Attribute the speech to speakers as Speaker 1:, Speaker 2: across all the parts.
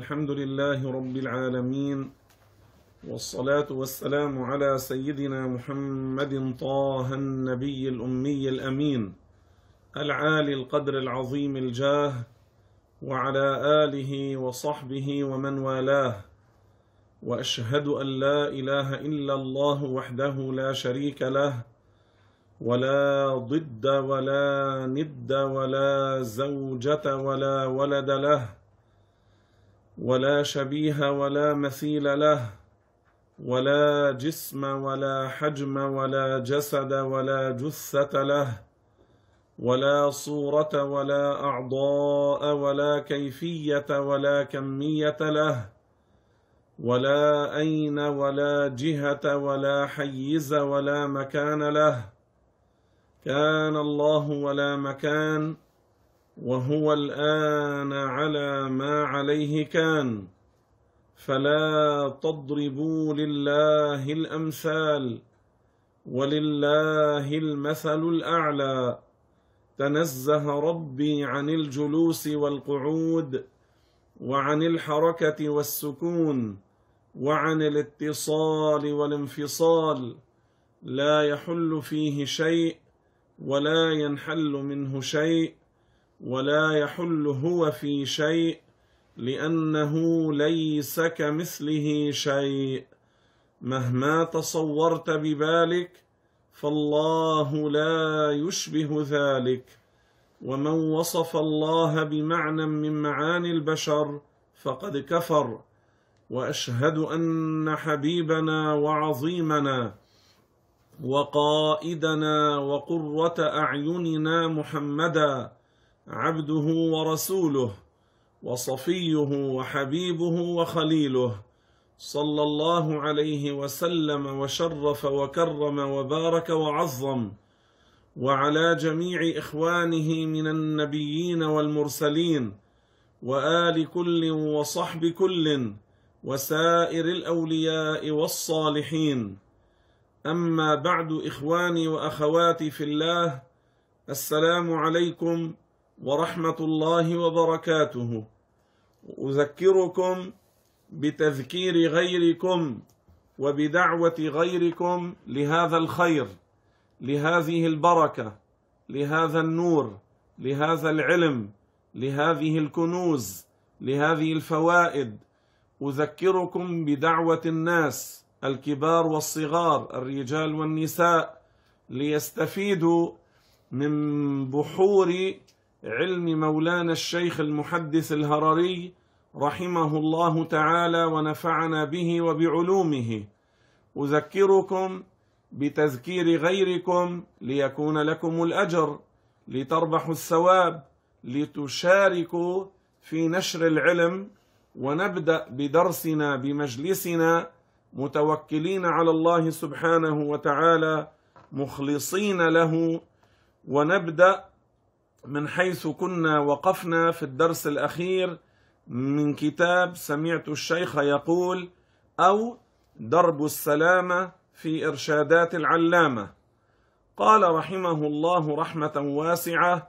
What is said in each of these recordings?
Speaker 1: الحمد لله رب العالمين والصلاة والسلام على سيدنا محمد طه النبي الأمي الأمين العالي القدر العظيم الجاه وعلى آله وصحبه ومن والاه وأشهد أن لا إله إلا الله وحده لا شريك له ولا ضد ولا ند ولا زوجة ولا ولد له ولا شبيه ولا مثيل له ولا جسم ولا حجم ولا جسد ولا جثه له ولا صوره ولا اعضاء ولا كيفيه ولا كميه له ولا اين ولا جهه ولا حيز ولا مكان له كان الله ولا مكان وهو الآن على ما عليه كان فلا تضربوا لله الأمثال ولله المثل الأعلى تنزه ربي عن الجلوس والقعود وعن الحركة والسكون وعن الاتصال والانفصال لا يحل فيه شيء ولا ينحل منه شيء ولا يحل هو في شيء لأنه ليس كمثله شيء مهما تصورت ببالك فالله لا يشبه ذلك ومن وصف الله بمعنى من معاني البشر فقد كفر واشهد ان حبيبنا وعظيمنا وقائدنا وقره اعيننا محمدا عبده ورسوله وصفيه وحبيبه وخليله صلى الله عليه وسلم وشرف وكرم وبارك وعظم وعلى جميع اخوانه من النبيين والمرسلين وال كل وصحب كل وسائر الاولياء والصالحين اما بعد اخواني واخواتي في الله السلام عليكم ورحمه الله وبركاته اذكركم بتذكير غيركم وبدعوه غيركم لهذا الخير لهذه البركه لهذا النور لهذا العلم لهذه الكنوز لهذه الفوائد اذكركم بدعوه الناس الكبار والصغار الرجال والنساء ليستفيدوا من بحور علم مولانا الشيخ المحدث الهرري رحمه الله تعالى ونفعنا به وبعلومه أذكركم بتذكير غيركم ليكون لكم الأجر لتربحوا الثواب لتشاركوا في نشر العلم ونبدأ بدرسنا بمجلسنا متوكلين على الله سبحانه وتعالى مخلصين له ونبدأ من حيث كنا وقفنا في الدرس الأخير من كتاب سمعت الشيخ يقول أو درب السلامة في إرشادات العلامة قال رحمه الله رحمة واسعة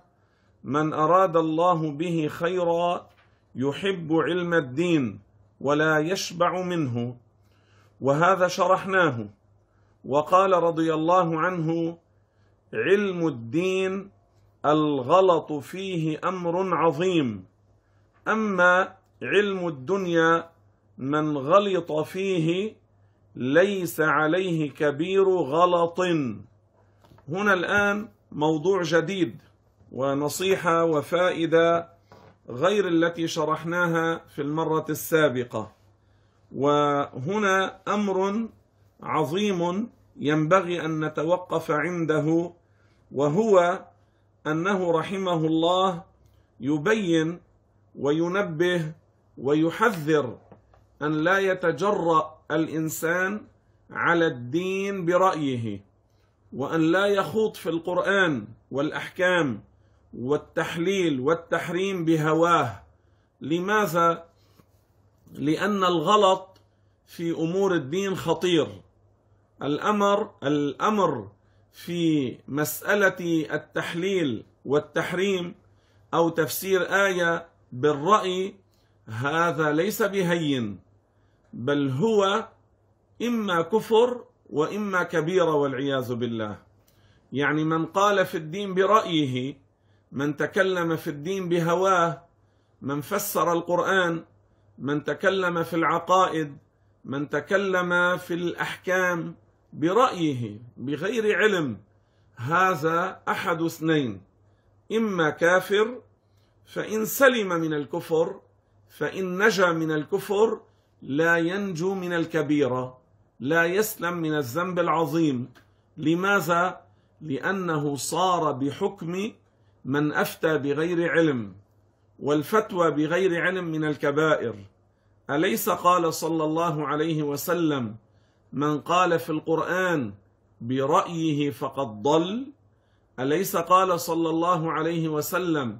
Speaker 1: من أراد الله به خيرا يحب علم الدين ولا يشبع منه وهذا شرحناه وقال رضي الله عنه علم الدين الغلط فيه امر عظيم اما علم الدنيا من غلط فيه ليس عليه كبير غلط هنا الان موضوع جديد ونصيحه وفائده غير التي شرحناها في المره السابقه وهنا امر عظيم ينبغي ان نتوقف عنده وهو انه رحمه الله يبين وينبه ويحذر ان لا يتجرا الانسان على الدين برايه وان لا يخوض في القران والاحكام والتحليل والتحريم بهواه لماذا لان الغلط في امور الدين خطير الامر الامر في مسألة التحليل والتحريم أو تفسير آية بالرأي هذا ليس بهين بل هو إما كفر وإما كبيرة والعياذ بالله يعني من قال في الدين برأيه من تكلم في الدين بهواه من فسر القرآن من تكلم في العقائد من تكلم في الأحكام برأيه بغير علم هذا أحد اثنين إما كافر فإن سلم من الكفر فإن نجا من الكفر لا ينجو من الكبيرة لا يسلم من الذنب العظيم لماذا؟ لأنه صار بحكم من أفتى بغير علم والفتوى بغير علم من الكبائر أليس قال صلى الله عليه وسلم من قال في القرآن برأيه فقد ضل أليس قال صلى الله عليه وسلم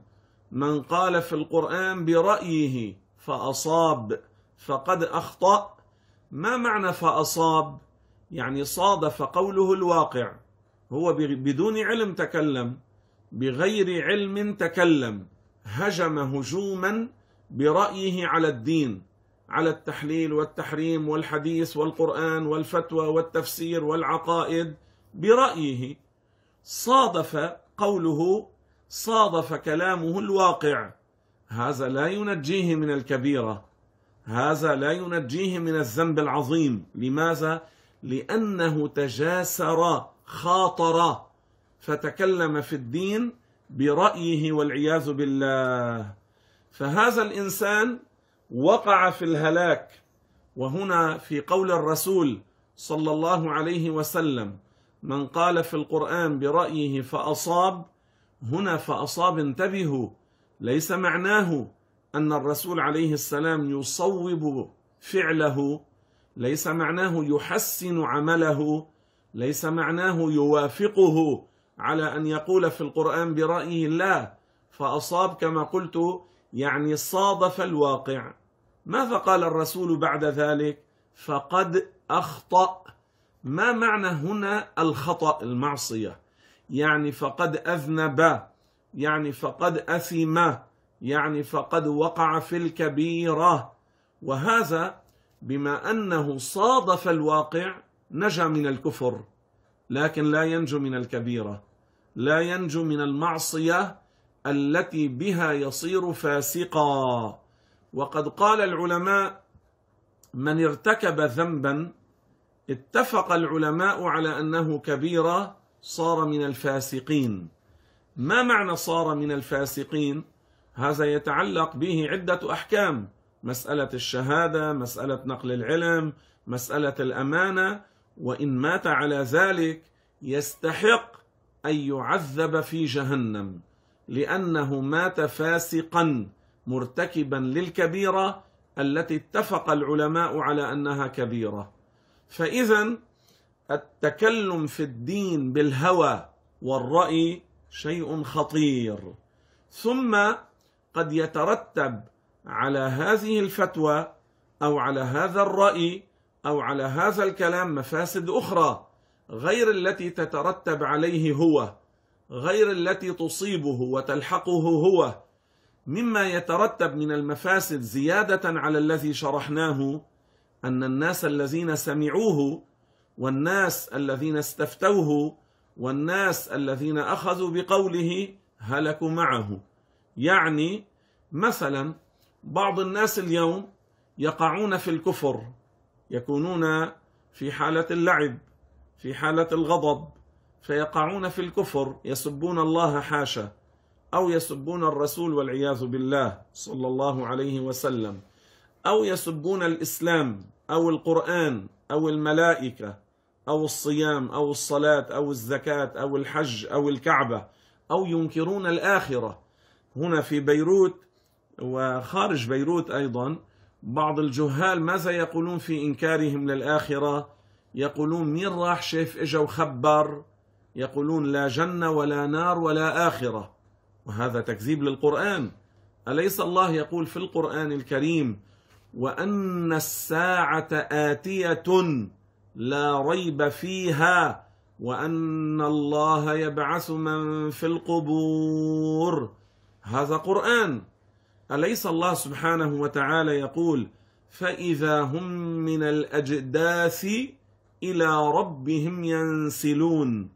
Speaker 1: من قال في القرآن برأيه فأصاب فقد أخطأ ما معنى فأصاب يعني صادف قوله الواقع هو بدون علم تكلم بغير علم تكلم هجم هجوما برأيه على الدين على التحليل والتحريم والحديث والقرآن والفتوى والتفسير والعقائد برأيه صادف قوله صادف كلامه الواقع هذا لا ينجيه من الكبيرة هذا لا ينجيه من الذنب العظيم لماذا؟ لأنه تجاسر خاطر فتكلم في الدين برأيه والعياذ بالله فهذا الإنسان وقع في الهلاك وهنا في قول الرسول صلى الله عليه وسلم من قال في القرآن برأيه فأصاب هنا فأصاب انتبهوا ليس معناه أن الرسول عليه السلام يصوب فعله ليس معناه يحسن عمله ليس معناه يوافقه على أن يقول في القرآن برأيه لا فأصاب كما قلت يعني صادف الواقع ماذا قال الرسول بعد ذلك فقد أخطأ ما معنى هنا الخطأ المعصية يعني فقد أذنب يعني فقد أثم يعني فقد وقع في الكبيرة وهذا بما أنه صادف الواقع نجا من الكفر لكن لا ينجو من الكبيرة لا ينجو من المعصية التي بها يصير فاسقا وقد قال العلماء من ارتكب ذنبا اتفق العلماء على انه كبيره صار من الفاسقين ما معنى صار من الفاسقين هذا يتعلق به عده احكام مساله الشهاده مساله نقل العلم مساله الامانه وان مات على ذلك يستحق ان يعذب في جهنم لأنه مات فاسقا مرتكبا للكبيرة التي اتفق العلماء على أنها كبيرة فإذا التكلم في الدين بالهوى والرأي شيء خطير ثم قد يترتب على هذه الفتوى أو على هذا الرأي أو على هذا الكلام مفاسد أخرى غير التي تترتب عليه هو غير التي تصيبه وتلحقه هو مما يترتب من المفاسد زياده على الذي شرحناه ان الناس الذين سمعوه والناس الذين استفتوه والناس الذين اخذوا بقوله هلكوا معه يعني مثلا بعض الناس اليوم يقعون في الكفر يكونون في حاله اللعب في حاله الغضب فيقعون في الكفر يسبون الله حاشا او يسبون الرسول والعياذ بالله صلى الله عليه وسلم او يسبون الاسلام او القران او الملائكه او الصيام او الصلاه او الزكاه او الحج او الكعبه او ينكرون الاخره هنا في بيروت وخارج بيروت ايضا بعض الجهال ماذا يقولون في انكارهم للاخره يقولون مين راح شيف اجا وخبر يقولون لا جنة ولا نار ولا آخرة وهذا تكذيب للقرآن أليس الله يقول في القرآن الكريم وأن الساعة آتية لا ريب فيها وأن الله يبعث من في القبور هذا قرآن أليس الله سبحانه وتعالى يقول فإذا هم من الأجداث إلى ربهم ينسلون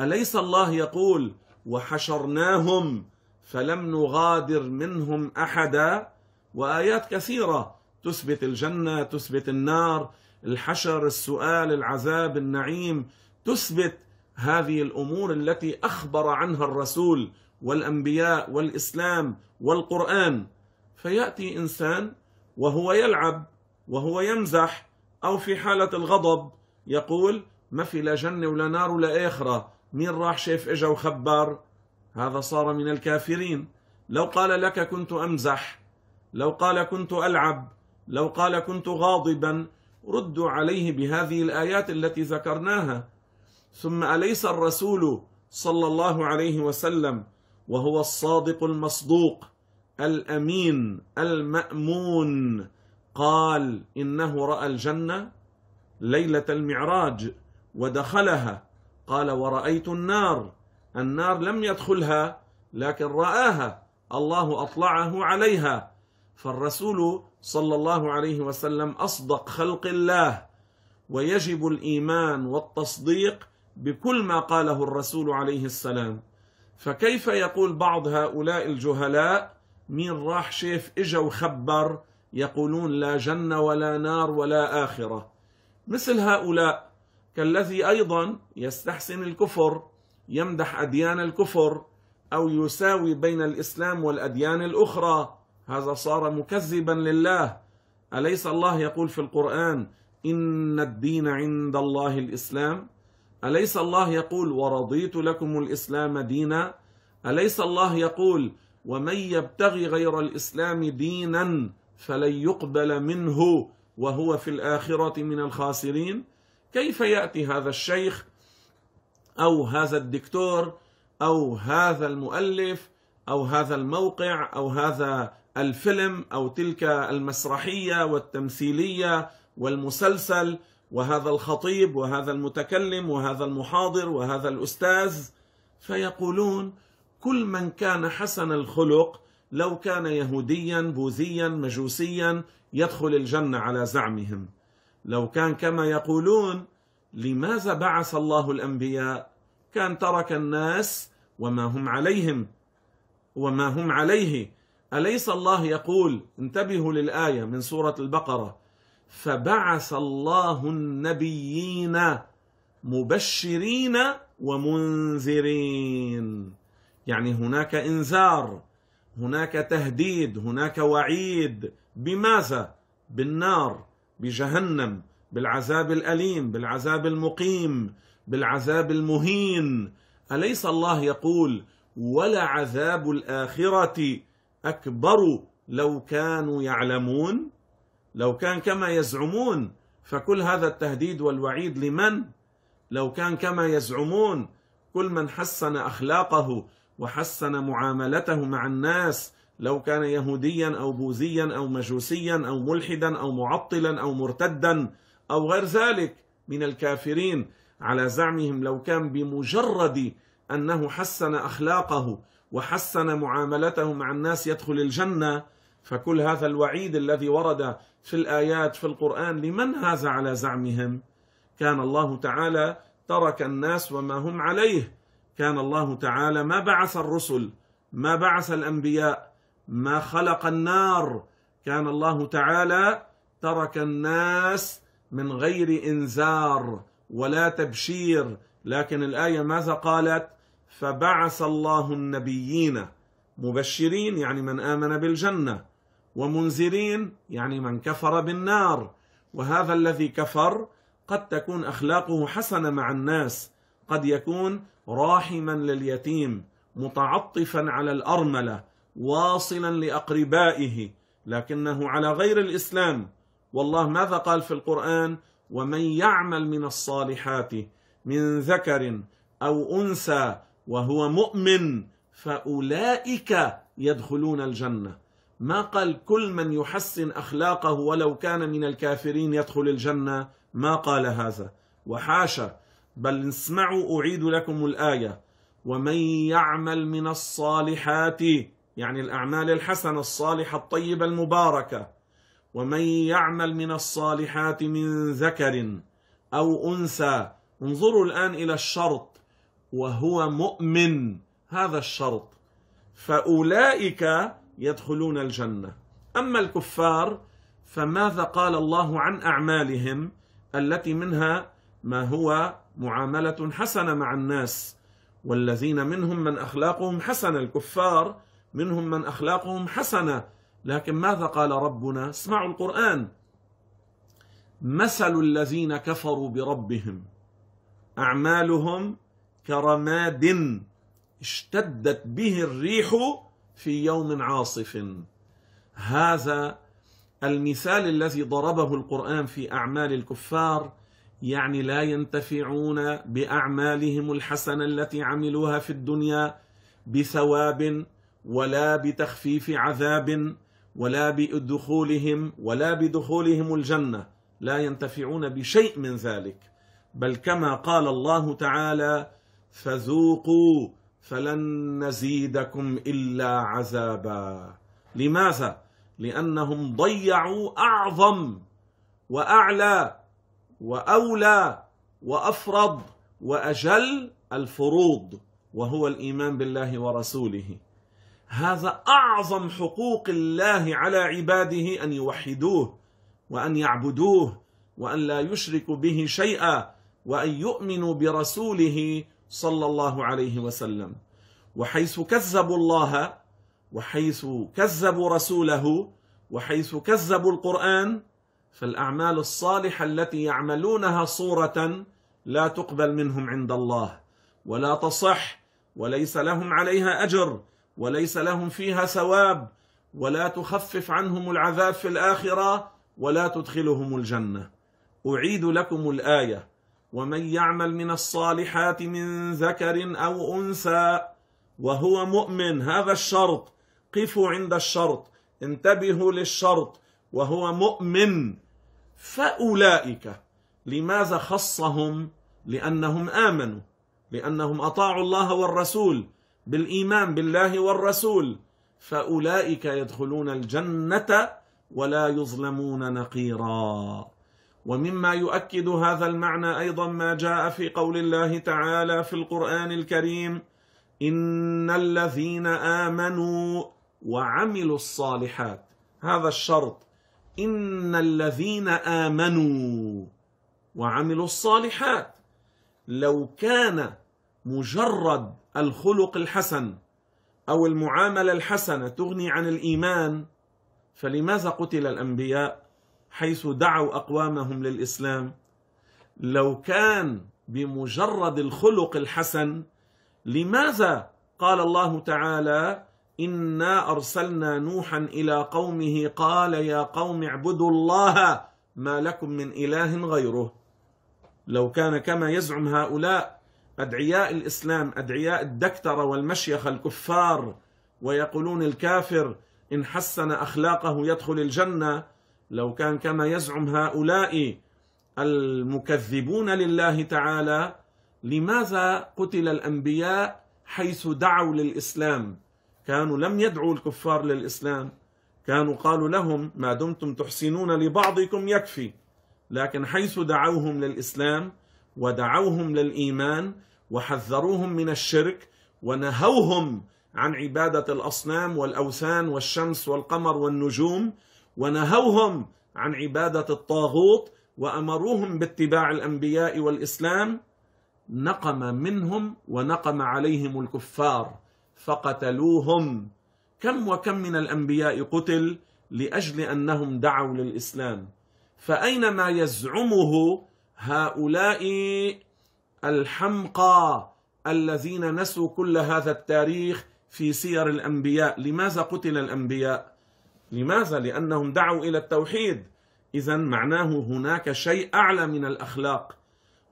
Speaker 1: أليس الله يقول وحشرناهم فلم نغادر منهم أحدا وآيات كثيرة تثبت الجنة تثبت النار الحشر السؤال العذاب النعيم تثبت هذه الأمور التي أخبر عنها الرسول والأنبياء والإسلام والقرآن فيأتي إنسان وهو يلعب وهو يمزح أو في حالة الغضب يقول ما في لا جنة ولا نار ولا آخرة مين راح شيف اجا وخبر هذا صار من الكافرين لو قال لك كنت امزح لو قال كنت العب لو قال كنت غاضبا ردوا عليه بهذه الايات التي ذكرناها ثم اليس الرسول صلى الله عليه وسلم وهو الصادق المصدوق الامين المامون قال انه راى الجنه ليله المعراج ودخلها قال ورأيت النار النار لم يدخلها لكن رآها الله أطلعه عليها فالرسول صلى الله عليه وسلم أصدق خلق الله ويجب الإيمان والتصديق بكل ما قاله الرسول عليه السلام فكيف يقول بعض هؤلاء الجهلاء مين راح شيف إجا وخبر يقولون لا جنة ولا نار ولا آخرة مثل هؤلاء كالذي أيضا يستحسن الكفر يمدح أديان الكفر أو يساوي بين الإسلام والأديان الأخرى هذا صار مكذبا لله أليس الله يقول في القرآن إن الدين عند الله الإسلام أليس الله يقول ورضيت لكم الإسلام دينا أليس الله يقول ومن يبتغي غير الإسلام دينا فلن يقبل منه وهو في الآخرة من الخاسرين كيف ياتي هذا الشيخ او هذا الدكتور او هذا المؤلف او هذا الموقع او هذا الفيلم او تلك المسرحيه والتمثيليه والمسلسل وهذا الخطيب وهذا المتكلم وهذا المحاضر وهذا الاستاذ فيقولون كل من كان حسن الخلق لو كان يهوديا بوذيا مجوسيا يدخل الجنه على زعمهم لو كان كما يقولون لماذا بعث الله الانبياء كان ترك الناس وما هم عليهم وما هم عليه اليس الله يقول انتبهوا للايه من سوره البقره فبعث الله النبيين مبشرين ومنذرين يعني هناك انذار هناك تهديد هناك وعيد بماذا بالنار بجهنم بالعذاب الأليم بالعذاب المقيم بالعذاب المهين أليس الله يقول ولا عذاب الآخرة أكبر لو كانوا يعلمون لو كان كما يزعمون فكل هذا التهديد والوعيد لمن لو كان كما يزعمون كل من حسن أخلاقه وحسن معاملته مع الناس لو كان يهوديا أو بوذيا أو مجوسيا أو ملحدا أو معطلا أو مرتدا أو غير ذلك من الكافرين على زعمهم لو كان بمجرد أنه حسن أخلاقه وحسن معاملته مع الناس يدخل الجنة فكل هذا الوعيد الذي ورد في الآيات في القرآن لمن هذا على زعمهم كان الله تعالى ترك الناس وما هم عليه كان الله تعالى ما بعث الرسل ما بعث الأنبياء ما خلق النار كان الله تعالى ترك الناس من غير انذار ولا تبشير لكن الايه ماذا قالت فبعث الله النبيين مبشرين يعني من امن بالجنه ومنذرين يعني من كفر بالنار وهذا الذي كفر قد تكون اخلاقه حسنه مع الناس قد يكون راحما لليتيم متعطفا على الارمله واصلا لاقربائه لكنه على غير الاسلام والله ماذا قال في القران ومن يعمل من الصالحات من ذكر او انثى وهو مؤمن فاولئك يدخلون الجنه ما قال كل من يحسن اخلاقه ولو كان من الكافرين يدخل الجنه ما قال هذا وحاشا بل اسمعوا اعيد لكم الايه ومن يعمل من الصالحات يعني الأعمال الحسنة الصالحة الطيبة المباركة ومن يعمل من الصالحات من ذكر أو أنثى انظروا الآن إلى الشرط وهو مؤمن هذا الشرط فأولئك يدخلون الجنة أما الكفار فماذا قال الله عن أعمالهم التي منها ما هو معاملة حسنة مع الناس والذين منهم من أخلاقهم حسنة الكفار منهم من أخلاقهم حسنة لكن ماذا قال ربنا اسمعوا القرآن مثل الذين كفروا بربهم أعمالهم كرماد اشتدت به الريح في يوم عاصف هذا المثال الذي ضربه القرآن في أعمال الكفار يعني لا ينتفعون بأعمالهم الحسنة التي عملوها في الدنيا بثواب ولا بتخفيف عذاب ولا بدخولهم ولا بدخولهم الجنه لا ينتفعون بشيء من ذلك بل كما قال الله تعالى فذوقوا فلن نزيدكم الا عذابا لماذا لانهم ضيعوا اعظم واعلى واولى وافرض واجل الفروض وهو الايمان بالله ورسوله هذا أعظم حقوق الله على عباده أن يوحدوه وأن يعبدوه وأن لا يشركوا به شيئا وأن يؤمنوا برسوله صلى الله عليه وسلم وحيث كذبوا الله وحيث كذبوا رسوله وحيث كذبوا القرآن فالأعمال الصالحة التي يعملونها صورة لا تقبل منهم عند الله ولا تصح وليس لهم عليها أجر وليس لهم فيها ثواب ولا تخفف عنهم العذاب في الآخرة ولا تدخلهم الجنة أعيد لكم الآية ومن يعمل من الصالحات من ذكر أو أنثى وهو مؤمن هذا الشرط قفوا عند الشرط انتبهوا للشرط وهو مؤمن فأولئك لماذا خصهم لأنهم آمنوا لأنهم أطاعوا الله والرسول بالايمان بالله والرسول فاولئك يدخلون الجنه ولا يظلمون نقيرا ومما يؤكد هذا المعنى ايضا ما جاء في قول الله تعالى في القران الكريم ان الذين امنوا وعملوا الصالحات هذا الشرط ان الذين امنوا وعملوا الصالحات لو كان مجرد الخلق الحسن أو المعاملة الحسنة تغني عن الإيمان فلماذا قتل الأنبياء حيث دعوا أقوامهم للإسلام لو كان بمجرد الخلق الحسن لماذا قال الله تعالى انا ارسلنا نوحا الى قومه قال يا قوم اعبدوا الله ما لكم من اله غيره لو كان كما يزعم هؤلاء أدعياء الإسلام أدعياء الدكترة والمشيخة الكفار ويقولون الكافر إن حسن أخلاقه يدخل الجنة لو كان كما يزعم هؤلاء المكذبون لله تعالى لماذا قتل الأنبياء حيث دعوا للإسلام كانوا لم يدعوا الكفار للإسلام كانوا قالوا لهم ما دمتم تحسنون لبعضكم يكفي لكن حيث دعوهم للإسلام ودعوهم للايمان وحذروهم من الشرك ونهوهم عن عباده الاصنام والاوثان والشمس والقمر والنجوم ونهوهم عن عباده الطاغوت وامروهم باتباع الانبياء والاسلام نقم منهم ونقم عليهم الكفار فقتلوهم كم وكم من الانبياء قتل لاجل انهم دعوا للاسلام فاينما يزعمه هؤلاء الحمقى الذين نسوا كل هذا التاريخ في سير الانبياء، لماذا قتل الانبياء؟ لماذا؟ لانهم دعوا الى التوحيد، اذا معناه هناك شيء اعلى من الاخلاق،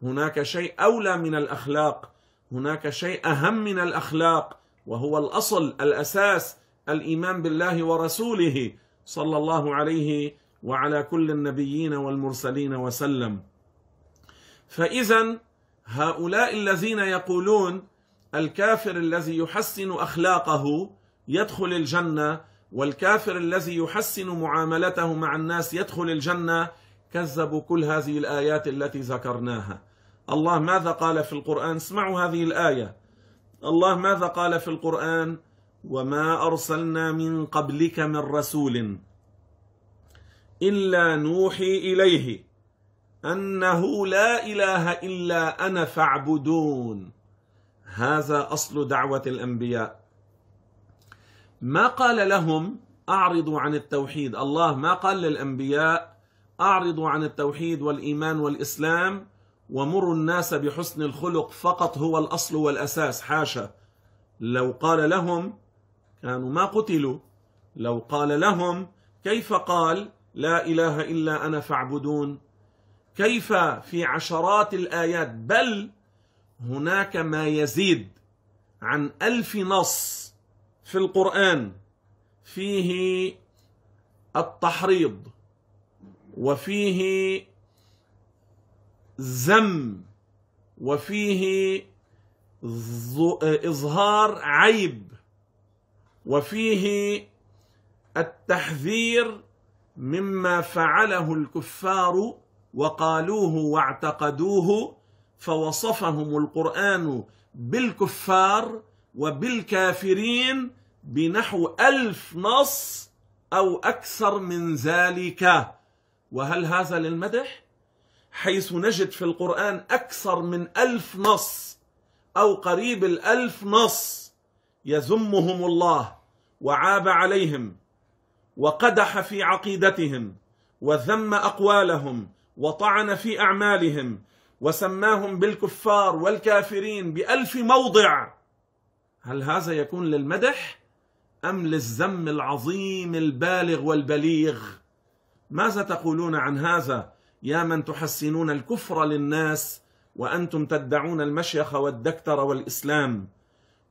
Speaker 1: هناك شيء اولى من الاخلاق، هناك شيء اهم من الاخلاق وهو الاصل الاساس الايمان بالله ورسوله صلى الله عليه وعلى كل النبيين والمرسلين وسلم. فإذا هؤلاء الذين يقولون الكافر الذي يحسن أخلاقه يدخل الجنة والكافر الذي يحسن معاملته مع الناس يدخل الجنة كذبوا كل هذه الآيات التي ذكرناها الله ماذا قال في القرآن اسمعوا هذه الآية الله ماذا قال في القرآن وما أرسلنا من قبلك من رسول إلا نوحي إليه أنه لا إله إلا أنا فاعبدون هذا أصل دعوة الأنبياء ما قال لهم أعرضوا عن التوحيد الله ما قال للأنبياء أعرضوا عن التوحيد والإيمان والإسلام ومروا الناس بحسن الخلق فقط هو الأصل والأساس حاشا لو قال لهم كانوا ما قتلوا لو قال لهم كيف قال لا إله إلا أنا فاعبدون كيف في عشرات الآيات بل هناك ما يزيد عن ألف نص في القرآن فيه التحريض وفيه زم وفيه إظهار عيب وفيه التحذير مما فعله الكفار وقالوه واعتقدوه فوصفهم القرآن بالكفار وبالكافرين بنحو ألف نص أو أكثر من ذلك وهل هذا للمدح؟ حيث نجد في القرآن أكثر من ألف نص أو قريب الألف نص يذمهم الله وعاب عليهم وقدح في عقيدتهم وذم أقوالهم وطعن في اعمالهم وسماهم بالكفار والكافرين بألف موضع هل هذا يكون للمدح أم للذم العظيم البالغ والبليغ ماذا تقولون عن هذا يا من تحسنون الكفر للناس وأنتم تدعون المشيخ والدكتر والإسلام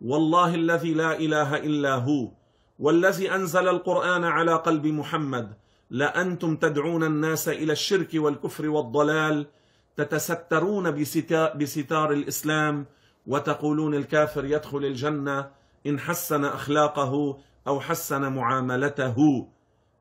Speaker 1: والله الذي لا إله إلا هو والذي أنزل القرآن على قلب محمد لانتم تدعون الناس الى الشرك والكفر والضلال تتسترون بستار الاسلام وتقولون الكافر يدخل الجنه ان حسن اخلاقه او حسن معاملته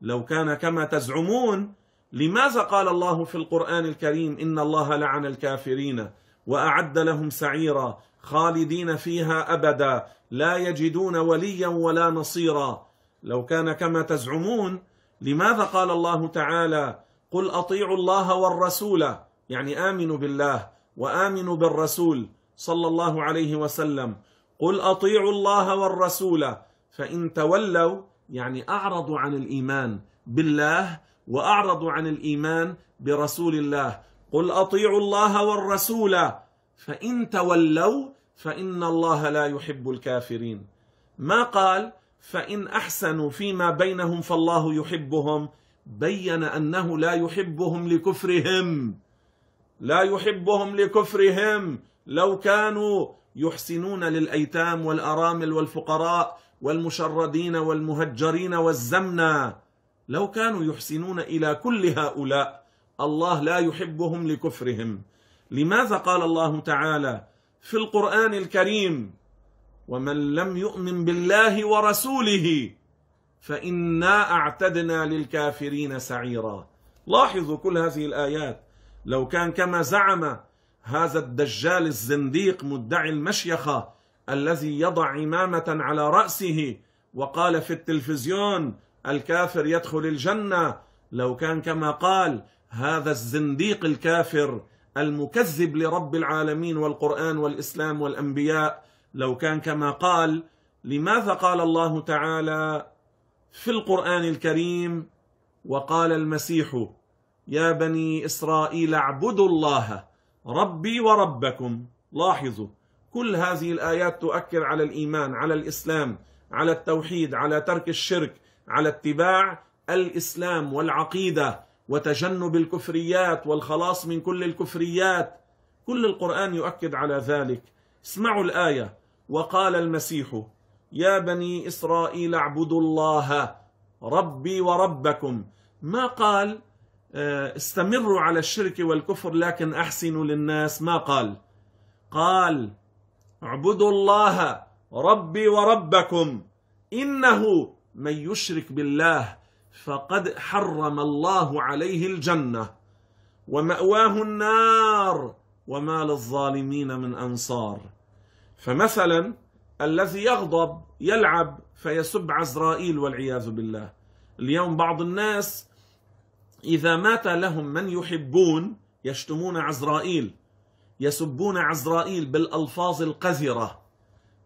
Speaker 1: لو كان كما تزعمون لماذا قال الله في القران الكريم ان الله لعن الكافرين واعد لهم سعيرا خالدين فيها ابدا لا يجدون وليا ولا نصيرا لو كان كما تزعمون لماذا قال الله تعالى قل اطيعوا الله والرسول يعني امنوا بالله وامنوا بالرسول صلى الله عليه وسلم قل اطيعوا الله والرسول فان تولوا يعني اعرضوا عن الايمان بالله واعرضوا عن الايمان برسول الله قل اطيعوا الله والرسول فان تولوا فان الله لا يحب الكافرين ما قال فإن أحسنوا فيما بينهم فالله يحبهم بين أنه لا يحبهم لكفرهم لا يحبهم لكفرهم لو كانوا يحسنون للأيتام والأرامل والفقراء والمشردين والمهجرين والزمنى لو كانوا يحسنون إلى كل هؤلاء الله لا يحبهم لكفرهم لماذا قال الله تعالى في القرآن الكريم ومن لم يؤمن بالله ورسوله فإنا أعتدنا للكافرين سعيرا لاحظوا كل هذه الآيات لو كان كما زعم هذا الدجال الزنديق مدعي المشيخة الذي يضع عمامة على رأسه وقال في التلفزيون الكافر يدخل الجنة لو كان كما قال هذا الزنديق الكافر المكذب لرب العالمين والقرآن والإسلام والأنبياء لو كان كما قال لماذا قال الله تعالى في القرآن الكريم وقال المسيح يا بني إسرائيل اعبدوا الله ربي وربكم لاحظوا كل هذه الآيات تؤكد على الإيمان على الإسلام على التوحيد على ترك الشرك على اتباع الإسلام والعقيدة وتجنب الكفريات والخلاص من كل الكفريات كل القرآن يؤكد على ذلك اسمعوا الآية وقال المسيح يا بني إسرائيل اعبدوا الله ربي وربكم ما قال آه، استمروا على الشرك والكفر لكن أحسنوا للناس ما قال قال اعبدوا الله ربي وربكم إنه من يشرك بالله فقد حرم الله عليه الجنة ومأواه النار وما للظالمين من أنصار فمثلا الذي يغضب يلعب فيسب عزرائيل والعياذ بالله اليوم بعض الناس إذا مات لهم من يحبون يشتمون عزرائيل يسبون عزرائيل بالألفاظ القذرة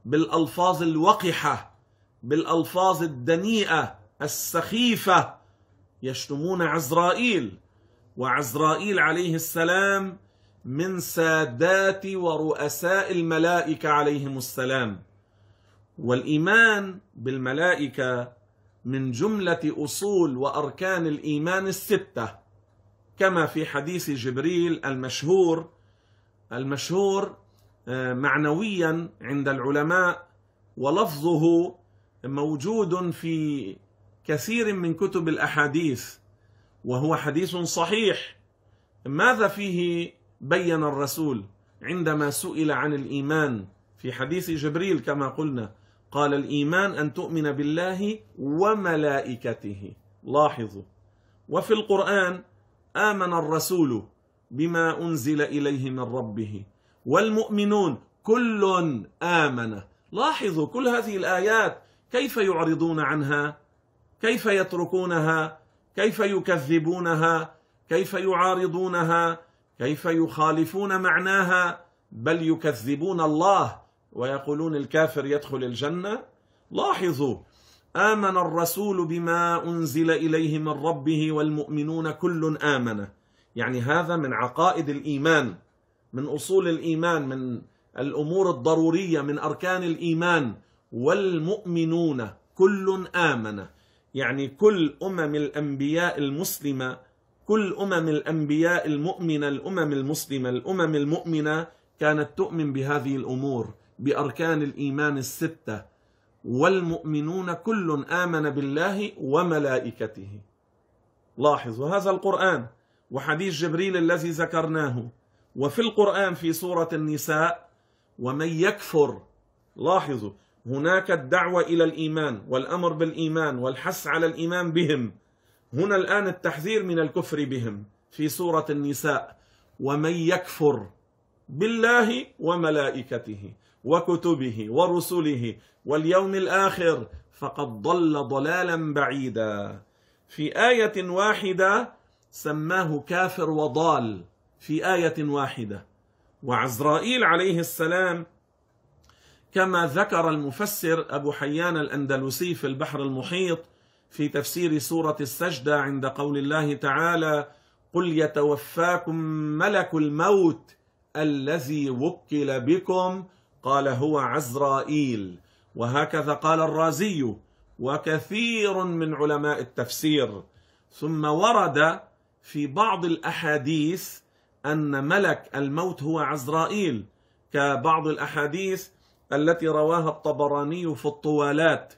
Speaker 1: بالألفاظ الوقحة بالألفاظ الدنيئة السخيفة يشتمون عزرائيل وعزرائيل عليه السلام من سادات ورؤساء الملائكة عليهم السلام والإيمان بالملائكة من جملة أصول وأركان الإيمان الستة كما في حديث جبريل المشهور المشهور آه، معنويا عند العلماء ولفظه موجود في كثير من كتب الأحاديث وهو حديث صحيح ماذا فيه بين الرسول عندما سئل عن الإيمان في حديث جبريل كما قلنا قال الإيمان أن تؤمن بالله وملائكته لاحظوا وفي القرآن آمن الرسول بما أنزل إليه من ربه والمؤمنون كل آمن لاحظوا كل هذه الآيات كيف يعرضون عنها كيف يتركونها كيف يكذبونها كيف يعارضونها كيف يخالفون معناها بل يكذبون الله ويقولون الكافر يدخل الجنة لاحظوا آمن الرسول بما أنزل إليه من ربه والمؤمنون كل آمن يعني هذا من عقائد الإيمان من أصول الإيمان من الأمور الضرورية من أركان الإيمان والمؤمنون كل آمن يعني كل أمم الأنبياء المسلمة كل أمم الأنبياء المؤمنة الأمم المسلمة الأمم المؤمنة كانت تؤمن بهذه الأمور بأركان الإيمان الستة والمؤمنون كل آمن بالله وملائكته لاحظوا هذا القرآن وحديث جبريل الذي ذكرناه وفي القرآن في سورة النساء ومن يكفر لاحظوا هناك الدعوة إلى الإيمان والأمر بالإيمان والحث على الإيمان بهم هنا الآن التحذير من الكفر بهم في سورة النساء ومن يكفر بالله وملائكته وكتبه ورسله واليوم الآخر فقد ضل ضلالا بعيدا في آية واحدة سماه كافر وضال في آية واحدة وعزرائيل عليه السلام كما ذكر المفسر أبو حيان الأندلسي في البحر المحيط في تفسير سورة السجدة عند قول الله تعالى قل يتوفاكم ملك الموت الذي وكل بكم قال هو عزرائيل وهكذا قال الرازي وكثير من علماء التفسير ثم ورد في بعض الأحاديث أن ملك الموت هو عزرائيل كبعض الأحاديث التي رواها الطبراني في الطوالات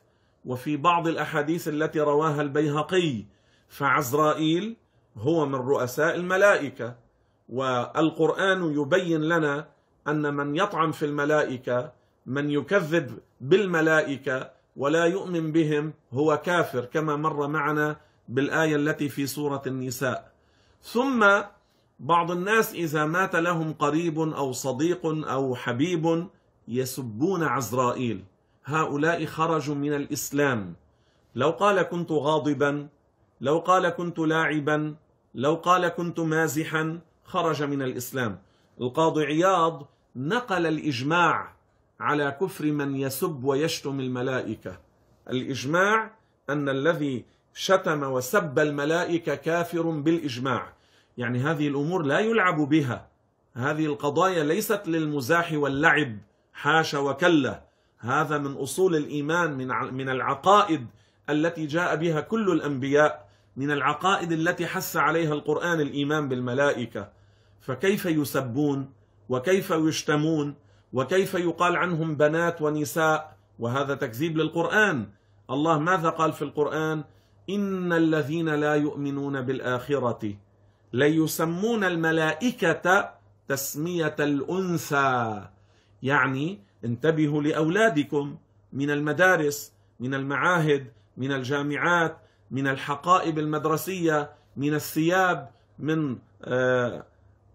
Speaker 1: وفي بعض الأحاديث التي رواها البيهقي فعزرائيل هو من رؤساء الملائكة والقرآن يبين لنا أن من يطعن في الملائكة من يكذب بالملائكة ولا يؤمن بهم هو كافر كما مر معنا بالآية التي في سورة النساء ثم بعض الناس إذا مات لهم قريب أو صديق أو حبيب يسبون عزرائيل هؤلاء خرجوا من الإسلام لو قال كنت غاضبا لو قال كنت لاعبا لو قال كنت مازحا خرج من الإسلام القاضي عياض نقل الإجماع على كفر من يسب ويشتم الملائكة الإجماع أن الذي شتم وسب الملائكة كافر بالإجماع يعني هذه الأمور لا يلعب بها هذه القضايا ليست للمزاح واللعب حاش وكلا هذا من اصول الايمان من من العقائد التي جاء بها كل الانبياء من العقائد التي حث عليها القران الايمان بالملائكه فكيف يسبون وكيف يشتمون وكيف يقال عنهم بنات ونساء وهذا تكذيب للقران الله ماذا قال في القران ان الذين لا يؤمنون بالاخره ليسمون الملائكه تسميه الانثى يعني انتبهوا لاولادكم من المدارس من المعاهد من الجامعات من الحقائب المدرسيه من الثياب من آه،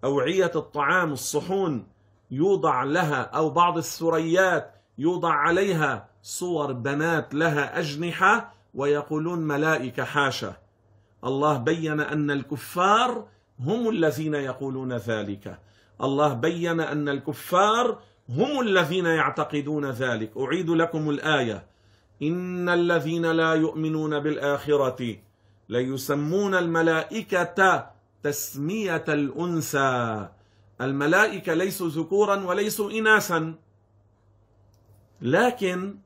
Speaker 1: اوعيه الطعام الصحون يوضع لها او بعض الثريات يوضع عليها صور بنات لها اجنحه ويقولون ملائكه حاشا الله بين ان الكفار هم الذين يقولون ذلك الله بين ان الكفار هم الذين يعتقدون ذلك أعيد لكم الآية إن الذين لا يؤمنون بالآخرة ليسمون الملائكة تسمية الأنثى الملائكة ليسوا ذكورا وليسوا إناثا لكن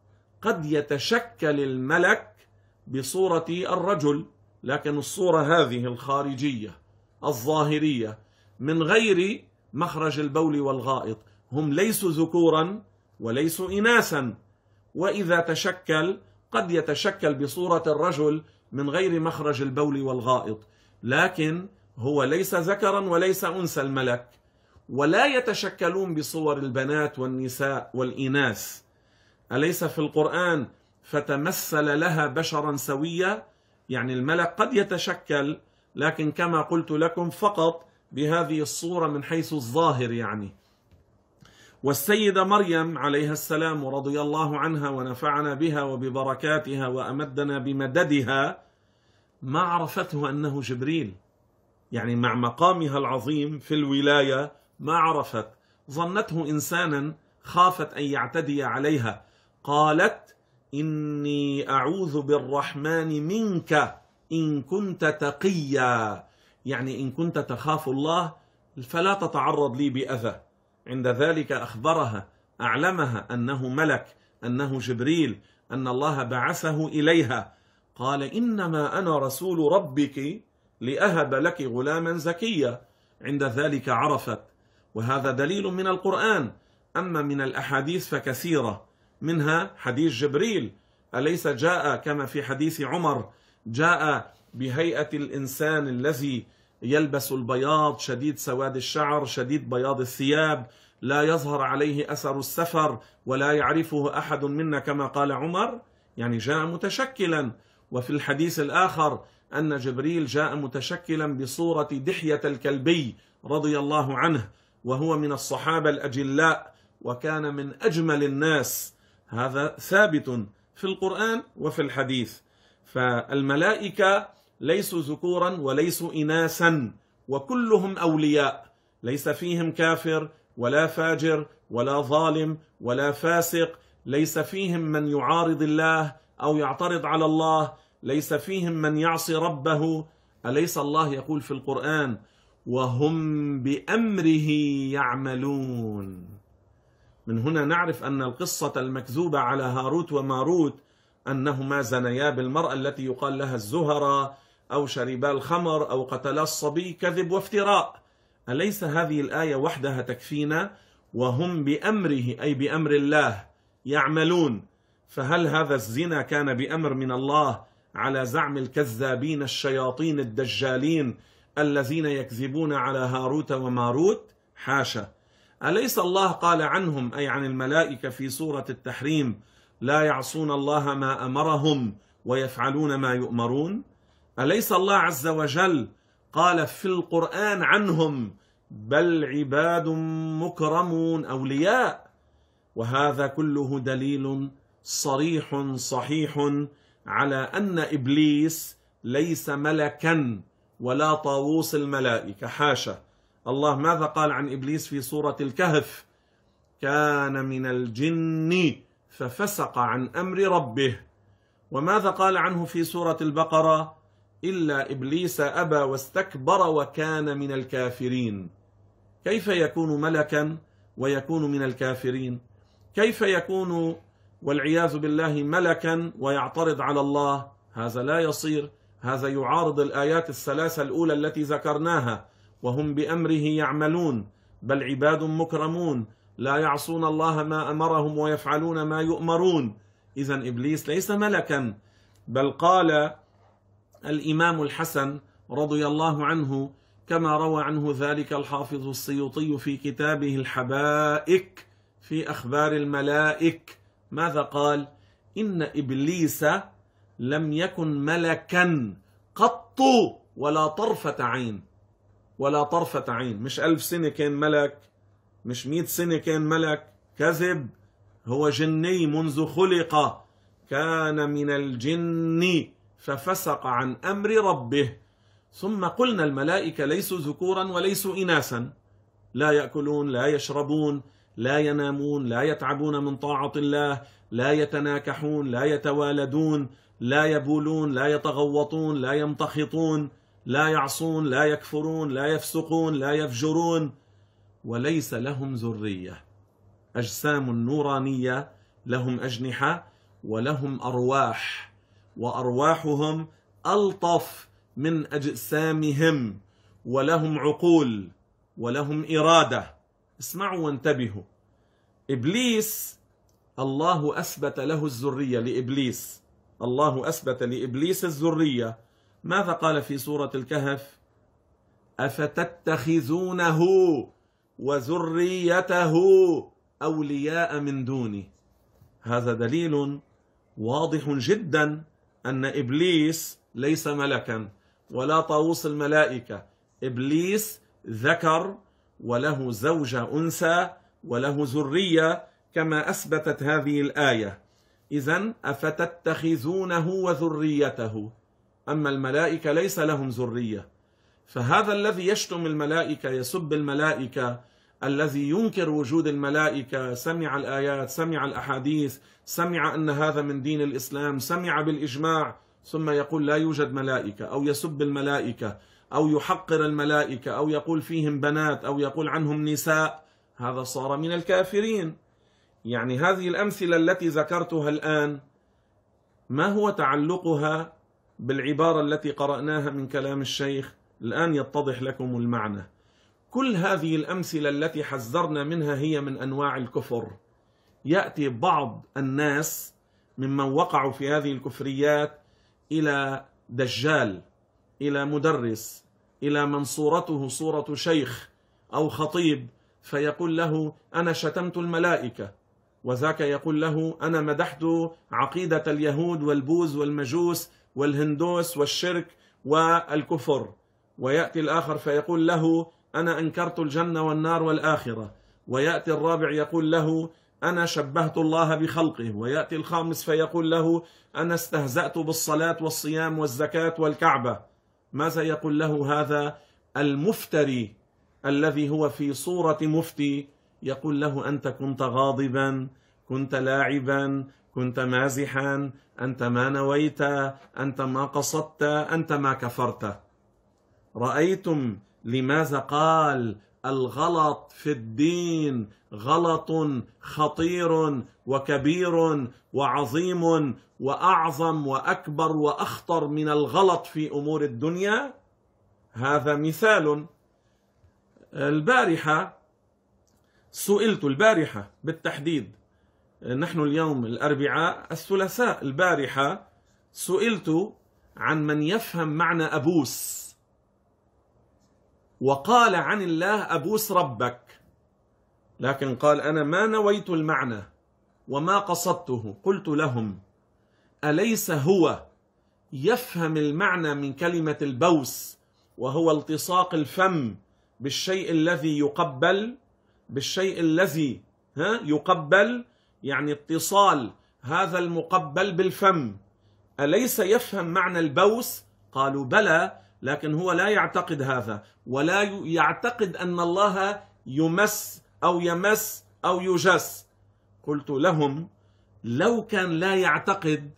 Speaker 1: قد يتشكل الملك بصورة الرجل لكن الصورة هذه الخارجية الظاهرية من غير مخرج البول والغائط هم ليسوا ذكورا وليسوا إناثا وإذا تشكل قد يتشكل بصورة الرجل من غير مخرج البول والغائط لكن هو ليس ذكرا وليس أنثى الملك ولا يتشكلون بصور البنات والنساء والإناث أليس في القرآن فتمثل لها بشرا سويا يعني الملك قد يتشكل لكن كما قلت لكم فقط بهذه الصورة من حيث الظاهر يعني والسيدة مريم عليها السلام رضي الله عنها ونفعنا بها وببركاتها وأمدنا بمددها ما عرفته أنه جبريل يعني مع مقامها العظيم في الولاية ما عرفت ظنته إنسانا خافت أن يعتدي عليها قالت إني أعوذ بالرحمن منك إن كنت تقيا يعني إن كنت تخاف الله فلا تتعرض لي بأذى عند ذلك أخبرها أعلمها أنه ملك أنه جبريل أن الله بعثه إليها قال إنما أنا رسول ربك لأهب لك غلاما زكيا عند ذلك عرفت وهذا دليل من القرآن أما من الأحاديث فكثيرة منها حديث جبريل أليس جاء كما في حديث عمر جاء بهيئة الإنسان الذي يلبس البياض شديد سواد الشعر شديد بياض الثياب لا يظهر عليه اثر السفر ولا يعرفه احد منا كما قال عمر يعني جاء متشكلا وفي الحديث الاخر ان جبريل جاء متشكلا بصوره دحيه الكلبي رضي الله عنه وهو من الصحابه الاجلاء وكان من اجمل الناس هذا ثابت في القران وفي الحديث فالملائكه ليسوا ذكورا وليسوا إناثا وكلهم أولياء ليس فيهم كافر ولا فاجر ولا ظالم ولا فاسق ليس فيهم من يعارض الله أو يعترض على الله ليس فيهم من يعصي ربه أليس الله يقول في القرآن وهم بأمره يعملون من هنا نعرف أن القصة المكذوبة على هاروت وماروت أنهما زنيا بالمرأة التي يقال لها الزهرة أو شربا الخمر أو قتلا الصبي كذب وافتراء أليس هذه الآية وحدها تكفينا وهم بأمره أي بأمر الله يعملون فهل هذا الزنا كان بأمر من الله على زعم الكذابين الشياطين الدجالين الذين يكذبون على هاروت وماروت حاشا أليس الله قال عنهم أي عن الملائكة في سورة التحريم لا يعصون الله ما أمرهم ويفعلون ما يؤمرون أليس الله عز وجل قال في القرآن عنهم بل عباد مكرمون أولياء وهذا كله دليل صريح صحيح على أن إبليس ليس ملكا ولا طاووس الملائكة حاشا الله ماذا قال عن إبليس في سورة الكهف كان من الجن ففسق عن أمر ربه وماذا قال عنه في سورة البقرة إلا إبليس أبى واستكبر وكان من الكافرين كيف يكون ملكا ويكون من الكافرين كيف يكون والعياذ بالله ملكا ويعترض على الله هذا لا يصير هذا يعارض الآيات الثلاثة الأولى التي ذكرناها وهم بأمره يعملون بل عباد مكرمون لا يعصون الله ما أمرهم ويفعلون ما يؤمرون إذا إبليس ليس ملكا بل قال الإمام الحسن رضي الله عنه كما روى عنه ذلك الحافظ السيوطي في كتابه الحبائك في أخبار الملائك ماذا قال إن إبليس لم يكن ملكا قط ولا طرفة عين ولا طرفة عين مش ألف سنة كان ملك مش مئة سنة كان ملك كذب هو جني منذ خلق كان من الجن ففسق عن امر ربه ثم قلنا الملائكه ليسوا ذكورا وليسوا اناثا لا ياكلون لا يشربون لا ينامون لا يتعبون من طاعه الله لا يتناكحون لا يتوالدون لا يبولون لا يتغوطون لا يمتخطون لا يعصون لا يكفرون لا يفسقون لا يفجرون وليس لهم ذريه اجسام نورانيه لهم اجنحه ولهم ارواح وارواحهم الطف من اجسامهم ولهم عقول ولهم اراده اسمعوا وانتبهوا ابليس الله اثبت له الذريه لابليس الله اثبت لابليس الذريه ماذا قال في سوره الكهف افتتخذونه وذريته اولياء من دوني هذا دليل واضح جدا أن إبليس ليس ملكا ولا طاووس الملائكة إبليس ذكر وله زوجة أنثى وله ذرية كما أثبتت هذه الآية إذا أفتتخذونه وذريته أما الملائكة ليس لهم ذرية فهذا الذي يشتم الملائكة يسب الملائكة الذي ينكر وجود الملائكة سمع الآيات سمع الأحاديث سمع أن هذا من دين الإسلام سمع بالإجماع ثم يقول لا يوجد ملائكة أو يسب الملائكة أو يحقر الملائكة أو يقول فيهم بنات أو يقول عنهم نساء هذا صار من الكافرين يعني هذه الأمثلة التي ذكرتها الآن ما هو تعلقها بالعبارة التي قرأناها من كلام الشيخ الآن يتضح لكم المعنى كل هذه الامثله التي حذرنا منها هي من انواع الكفر ياتي بعض الناس ممن وقعوا في هذه الكفريات الى دجال الى مدرس الى من صورته صوره شيخ او خطيب فيقول له انا شتمت الملائكه وذاك يقول له انا مدحت عقيده اليهود والبوز والمجوس والهندوس والشرك والكفر وياتي الاخر فيقول له أنا أنكرت الجنة والنار والآخرة ويأتي الرابع يقول له أنا شبهت الله بخلقه ويأتي الخامس فيقول له أنا استهزأت بالصلاة والصيام والزكاة والكعبة ماذا يقول له هذا المفتري الذي هو في صورة مفتي يقول له أنت كنت غاضبا كنت لاعبا كنت مازحا أنت ما نويت أنت ما قصدت أنت ما كفرت رأيتم لماذا قال الغلط في الدين غلط خطير وكبير وعظيم واعظم واكبر واخطر من الغلط في امور الدنيا هذا مثال البارحه سئلت البارحه بالتحديد نحن اليوم الاربعاء الثلاثاء البارحه سئلت عن من يفهم معنى ابوس وقال عن الله أبوس ربك لكن قال أنا ما نويت المعنى وما قصدته قلت لهم أليس هو يفهم المعنى من كلمة البوس وهو التصاق الفم بالشيء الذي يقبل بالشيء الذي ها يقبل يعني اتصال هذا المقبل بالفم أليس يفهم معنى البوس؟ قالوا بلى لكن هو لا يعتقد هذا ولا يعتقد أن الله يمس أو يمس أو يجس قلت لهم لو كان لا يعتقد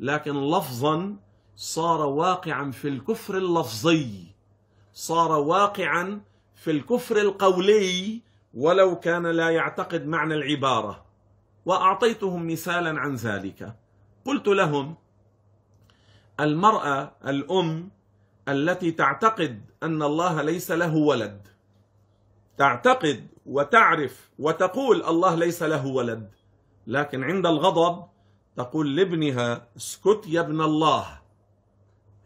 Speaker 1: لكن لفظا صار واقعا في الكفر اللفظي صار واقعا في الكفر القولي ولو كان لا يعتقد معنى العبارة وأعطيتهم مثالا عن ذلك قلت لهم المرأة الأم التي تعتقد ان الله ليس له ولد تعتقد وتعرف وتقول الله ليس له ولد لكن عند الغضب تقول لابنها اسكت يا ابن الله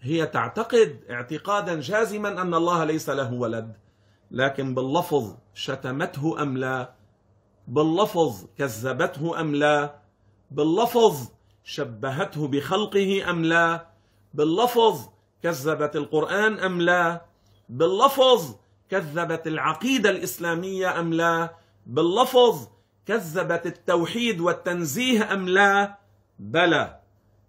Speaker 1: هي تعتقد اعتقادا جازما ان الله ليس له ولد لكن باللفظ شتمته ام لا باللفظ كذبته ام لا باللفظ شبهته بخلقه ام لا باللفظ كذبت القرآن أم لا باللفظ كذبت العقيدة الإسلامية أم لا باللفظ كذبت التوحيد والتنزيه أم لا بلى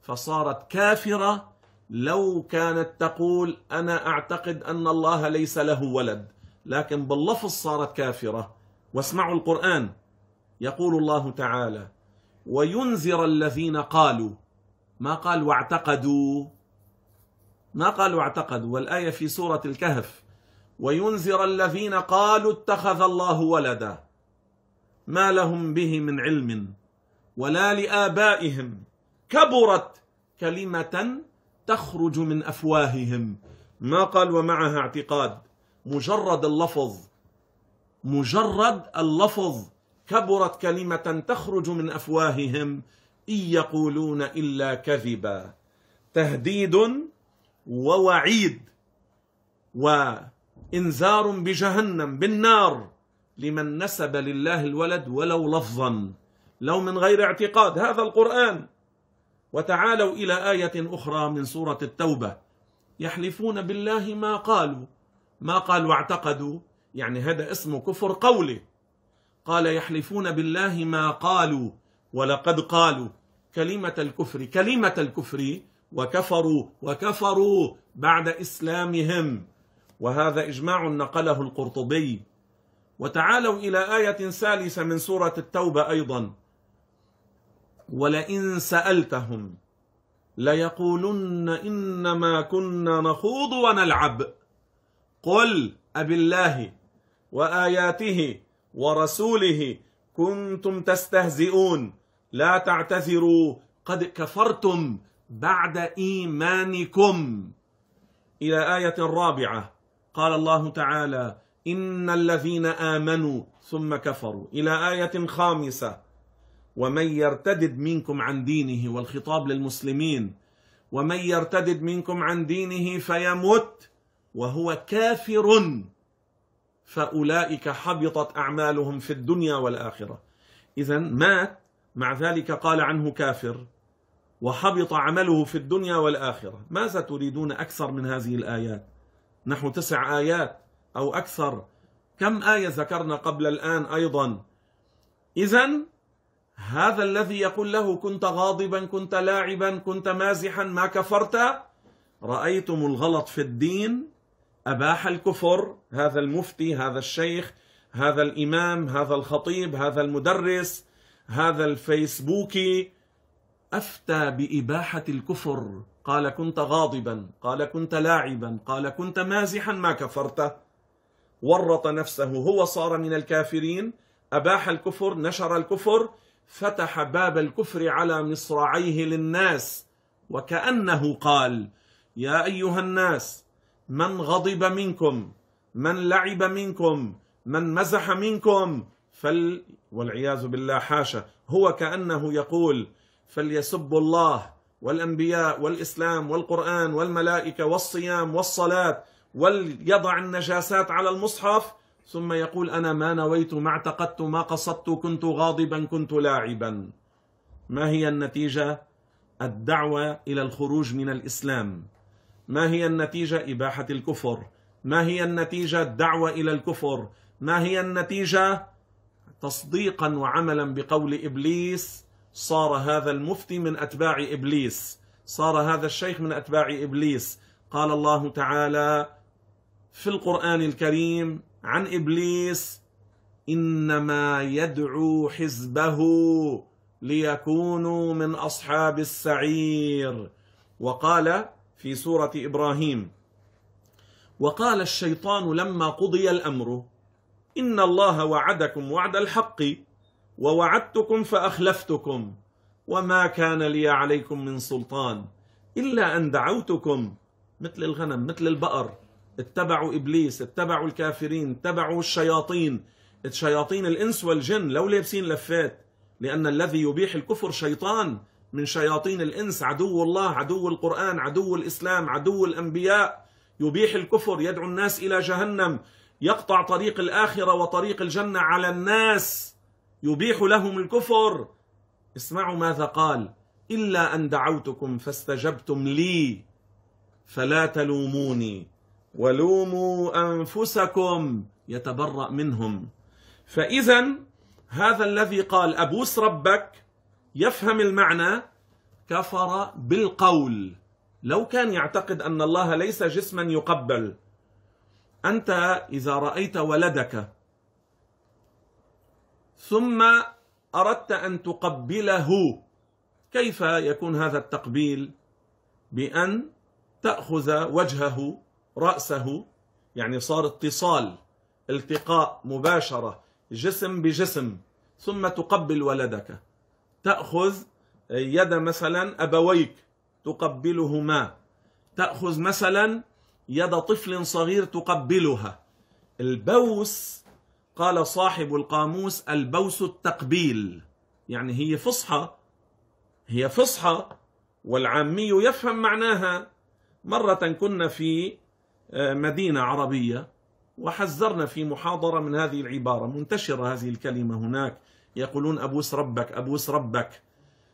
Speaker 1: فصارت كافرة لو كانت تقول أنا أعتقد أن الله ليس له ولد لكن باللفظ صارت كافرة واسمعوا القرآن يقول الله تعالى وينذر الذين قالوا ما قال واعتقدوا ما قالوا اعتقدوا والآية في سورة الكهف وينذر الذين قالوا اتخذ الله ولدا ما لهم به من علم ولا لآبائهم كبرت كلمة تخرج من أفواههم ما قال ومعها اعتقاد مجرد اللفظ مجرد اللفظ كبرت كلمة تخرج من أفواههم إن يقولون إلا كذبا تهديد ووعيد وإنذار بجهنم بالنار لمن نسب لله الولد ولو لفظا لو من غير اعتقاد هذا القرآن وتعالوا إلى آية أخرى من سورة التوبة يحلفون بالله ما قالوا ما قالوا اعتقدوا يعني هذا اسمه كفر قولي قال يحلفون بالله ما قالوا ولقد قالوا كلمة الكفر كلمة الكفر وكفروا وكفروا بعد إسلامهم وهذا إجماع نقله القرطبي وتعالوا إلى آية ثالثة من سورة التوبة أيضا ولئن سألتهم ليقولن إنما كنا نخوض ونلعب قل أبالله وآياته ورسوله كنتم تستهزئون لا تعتذروا قد كفرتم بعد إيمانكم إلى آية رابعة قال الله تعالى إن الذين آمنوا ثم كفروا إلى آية خامسة ومن يرتدد منكم عن دينه والخطاب للمسلمين ومن يرتدد منكم عن دينه فيمت وهو كافر فأولئك حبطت أعمالهم في الدنيا والآخرة إذا مات مع ذلك قال عنه كافر وحبط عمله في الدنيا والآخرة ماذا تريدون أكثر من هذه الآيات نحو تسع آيات أو أكثر كم آية ذكرنا قبل الآن أيضا إذا هذا الذي يقول له كنت غاضبا كنت لاعبا كنت مازحا ما كفرت رأيتم الغلط في الدين أباح الكفر هذا المفتي هذا الشيخ هذا الإمام هذا الخطيب هذا المدرس هذا الفيسبوكي أفتى بإباحة الكفر قال كنت غاضبا قال كنت لاعبا قال كنت مازحا ما كفرت ورط نفسه هو صار من الكافرين أباح الكفر نشر الكفر فتح باب الكفر على مصراعيه للناس وكأنه قال يا أيها الناس من غضب منكم من لعب منكم من مزح منكم فل والعياذ بالله حاشا هو كأنه يقول فليسبوا الله والانبياء والاسلام والقران والملائكه والصيام والصلاه وليضع النجاسات على المصحف ثم يقول انا ما نويت ما اعتقدت ما قصدت كنت غاضبا كنت لاعبا ما هي النتيجه الدعوه الى الخروج من الاسلام ما هي النتيجه اباحه الكفر ما هي النتيجه الدعوه الى الكفر ما هي النتيجه تصديقا وعملا بقول ابليس صار هذا المفتي من اتباع ابليس صار هذا الشيخ من اتباع ابليس قال الله تعالى في القران الكريم عن ابليس انما يدعو حزبه ليكونوا من اصحاب السعير وقال في سوره ابراهيم وقال الشيطان لما قضي الامر ان الله وعدكم وعد الحق ووعدتكم فاخلفتكم وما كان لي عليكم من سلطان الا ان دعوتكم مثل الغنم مثل البقر اتبعوا ابليس اتبعوا الكافرين اتبعوا الشياطين شياطين الانس والجن لو لابسين لفات لان الذي يبيح الكفر شيطان من شياطين الانس عدو الله عدو القران عدو الاسلام عدو الانبياء يبيح الكفر يدعو الناس الى جهنم يقطع طريق الاخره وطريق الجنه على الناس يبيح لهم الكفر اسمعوا ماذا قال إلا أن دعوتكم فاستجبتم لي فلا تلوموني ولوموا أنفسكم يتبرأ منهم فإذا هذا الذي قال أبوس ربك يفهم المعنى كفر بالقول لو كان يعتقد أن الله ليس جسما يقبل أنت إذا رأيت ولدك ثم أردت أن تقبله كيف يكون هذا التقبيل بأن تأخذ وجهه رأسه يعني صار اتصال التقاء مباشرة جسم بجسم ثم تقبل ولدك تأخذ يد مثلا أبويك تقبلهما تأخذ مثلا يد طفل صغير تقبلها البوس قال صاحب القاموس البوس التقبيل يعني هي فصحى هي فصحى والعامي يفهم معناها مرة كنا في آه، مدينة عربية وحذرنا في محاضرة من هذه العبارة منتشرة هذه الكلمة هناك يقولون أبوس ربك أبوس ربك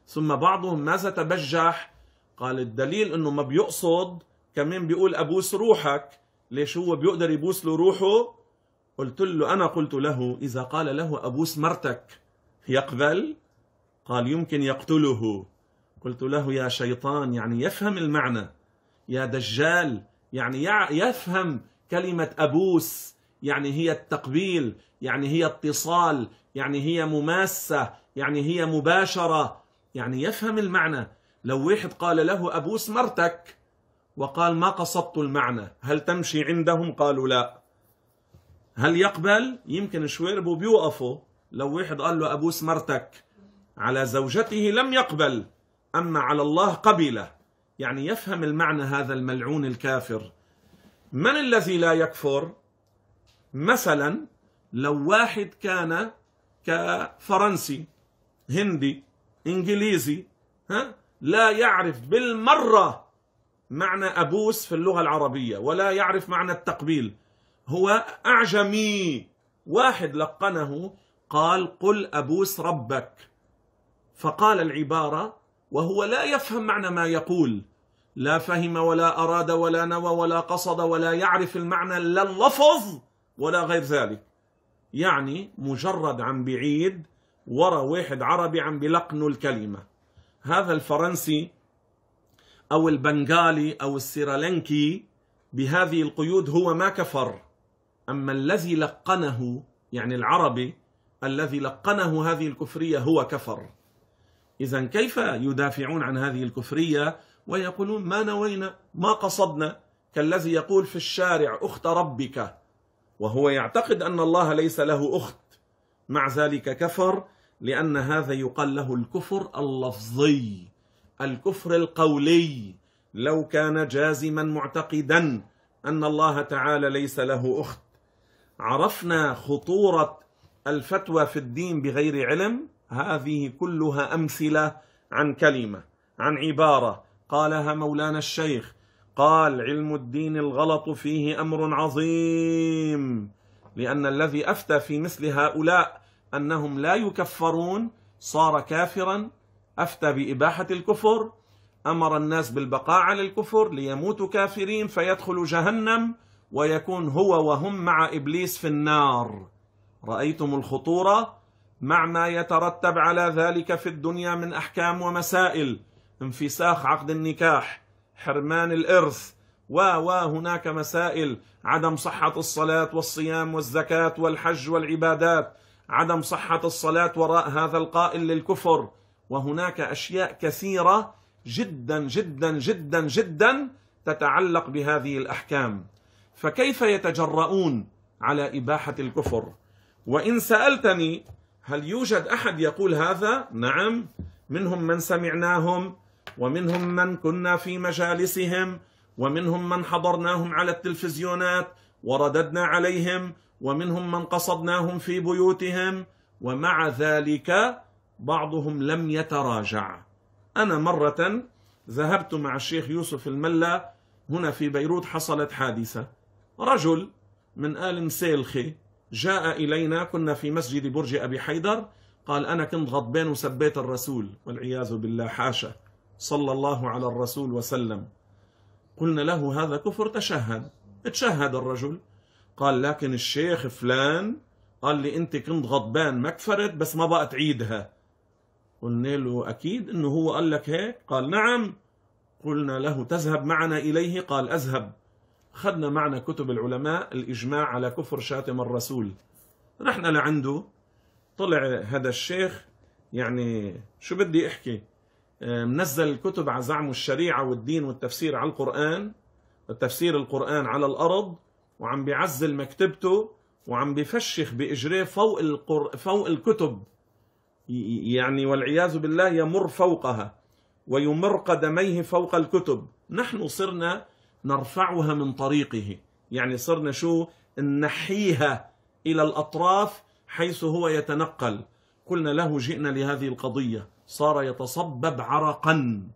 Speaker 1: ثم بعضهم ماذا تبجح قال الدليل أنه ما بيقصد كمان بيقول أبوس روحك ليش هو بيقدر يبوس له روحه قلت له أنا قلت له إذا قال له أبوس مرتك يقبل قال يمكن يقتله قلت له يا شيطان يعني يفهم المعنى يا دجال يعني يفهم كلمة أبوس يعني هي التقبيل يعني هي اتصال يعني هي مماسة يعني هي مباشرة يعني يفهم المعنى لو واحد قال له أبوس مرتك وقال ما قصدت المعنى هل تمشي عندهم قالوا لا هل يقبل يمكن شويربو بيوقفوا لو واحد قال له ابوس مرتك على زوجته لم يقبل اما على الله قبله يعني يفهم المعنى هذا الملعون الكافر من الذي لا يكفر مثلا لو واحد كان كفرنسي هندي انجليزي ها لا يعرف بالمره معنى ابوس في اللغه العربيه ولا يعرف معنى التقبيل هو أعجمي واحد لقنه قال قل أبوس ربك فقال العبارة وهو لا يفهم معنى ما يقول لا فهم ولا أراد ولا نوى ولا قصد ولا يعرف المعنى لا اللفظ ولا غير ذلك يعني مجرد عم بعيد ورا واحد عربي عم بلقن الكلمة هذا الفرنسي أو البنغالي أو السيرالنكي بهذه القيود هو ما كفر أما الذي لقنه يعني العربي الذي لقنه هذه الكفرية هو كفر إذا كيف يدافعون عن هذه الكفرية ويقولون ما نوينا ما قصدنا كالذي يقول في الشارع أخت ربك وهو يعتقد أن الله ليس له أخت مع ذلك كفر لأن هذا يقال له الكفر اللفظي الكفر القولي لو كان جازما معتقدا أن الله تعالى ليس له أخت عرفنا خطورة الفتوى في الدين بغير علم هذه كلها أمثلة عن كلمة عن عبارة قالها مولانا الشيخ قال علم الدين الغلط فيه أمر عظيم لأن الذي أفتى في مثل هؤلاء أنهم لا يكفرون صار كافرا أفتى بإباحة الكفر أمر الناس بالبقاء على الكفر ليموتوا كافرين فيدخلوا جهنم ويكون هو وهم مع ابليس في النار رايتم الخطوره مع ما يترتب على ذلك في الدنيا من احكام ومسائل انفساخ عقد النكاح حرمان الارث و هناك مسائل عدم صحه الصلاه والصيام والزكاه والحج والعبادات عدم صحه الصلاه وراء هذا القائل للكفر وهناك اشياء كثيره جدا جدا جدا جدا تتعلق بهذه الاحكام فكيف يتجرؤون على إباحة الكفر وإن سألتني هل يوجد أحد يقول هذا؟ نعم منهم من سمعناهم ومنهم من كنا في مجالسهم ومنهم من حضرناهم على التلفزيونات ورددنا عليهم ومنهم من قصدناهم في بيوتهم ومع ذلك بعضهم لم يتراجع أنا مرة ذهبت مع الشيخ يوسف الملا هنا في بيروت حصلت حادثة رجل من آل مسيلخي جاء إلينا كنا في مسجد برج أبي حيدر قال أنا كنت غضبان وسبيت الرسول والعياذ بالله حاشا صلى الله على الرسول وسلم قلنا له هذا كفر تشهد تشهد الرجل قال لكن الشيخ فلان قال لي انت كنت غضبان ما كفرت بس ما بقى تعيدها قلنا له اكيد انه هو قال لك هيك قال نعم قلنا له تذهب معنا اليه قال اذهب خدنا معنا كتب العلماء الإجماع على كفر شاتم الرسول رحنا لعنده طلع هذا الشيخ يعني شو بدي أحكي آه، منزل الكتب على زعمه الشريعة والدين والتفسير على القرآن التفسير القرآن على الأرض وعم بيعزل مكتبته وعم بفشخ بإجريه فوق, القر... فوق الكتب يعني والعياذ بالله يمر فوقها ويمر قدميه فوق الكتب نحن صرنا نرفعها من طريقه يعني صرنا شو ننحيها إلى الأطراف حيث هو يتنقل قلنا له جئنا لهذه القضية صار يتصبب عرقا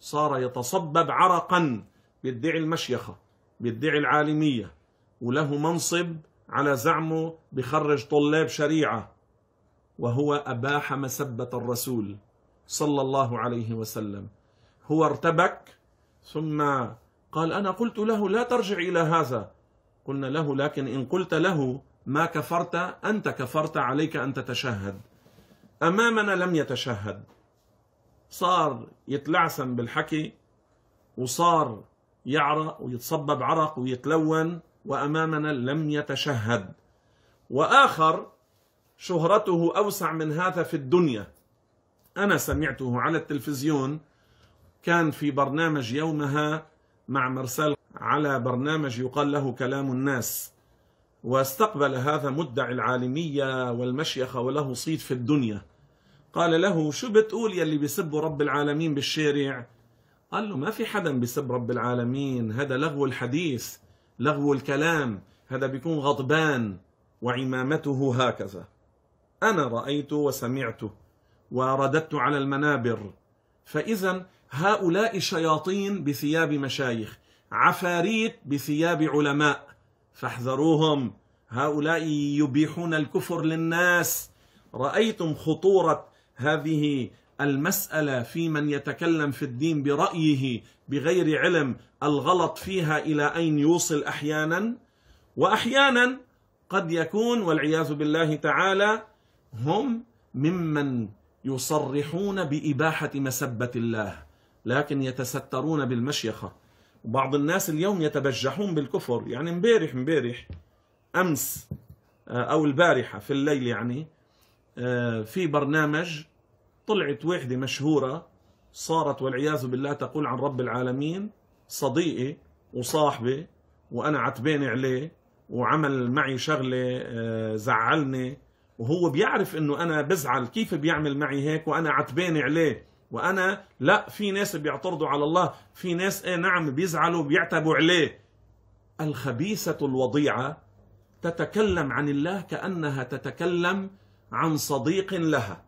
Speaker 1: صار يتصبب عرقا بيدعي المشيخة بيدعي العالمية وله منصب على زعمه بخرج طلاب شريعة وهو أباح مسبة الرسول صلى الله عليه وسلم هو ارتبك ثم قال أنا قلت له لا ترجع إلى هذا قلنا له لكن إن قلت له ما كفرت أنت كفرت عليك أن تتشهد أمامنا لم يتشهد صار يتلعثم بالحكي وصار يعرق ويتصبب عرق ويتلون وأمامنا لم يتشهد وآخر شهرته أوسع من هذا في الدنيا أنا سمعته على التلفزيون كان في برنامج يومها مع مرسال على برنامج يقال له كلام الناس واستقبل هذا مدعي العالمية والمشيخة وله صيت في الدنيا قال له شو بتقول يلي بيسب رب العالمين بالشارع قال له ما في حدا بيسب رب العالمين هذا لغو الحديث لغو الكلام هذا بيكون غضبان وعمامته هكذا أنا رأيت وسمعت ورددت على المنابر فإذا هؤلاء شياطين بثياب مشايخ عفاريت بثياب علماء فاحذروهم هؤلاء يبيحون الكفر للناس رأيتم خطورة هذه المسألة في من يتكلم في الدين برأيه بغير علم الغلط فيها إلى أين يوصل أحيانا وأحيانا قد يكون والعياذ بالله تعالى هم ممن يصرحون بإباحة مسبة الله لكن يتسترون بالمشيخة وبعض الناس اليوم يتبجحون بالكفر يعني مبارح مبارح أمس آه، أو البارحة في الليل يعني آه، في برنامج طلعت واحدة مشهورة صارت والعياذ بالله تقول عن رب العالمين صديقي وصاحبي وأنا عتبين عليه وعمل معي شغلة آه، زعلني وهو بيعرف انه انا بزعل كيف بيعمل معي هيك وانا عتبين عليه وانا لا في ناس بيعترضوا على الله في ناس ايه نعم بيزعلوا بيعتبوا عليه الخبيثه الوضيعه تتكلم عن الله كانها تتكلم عن صديق لها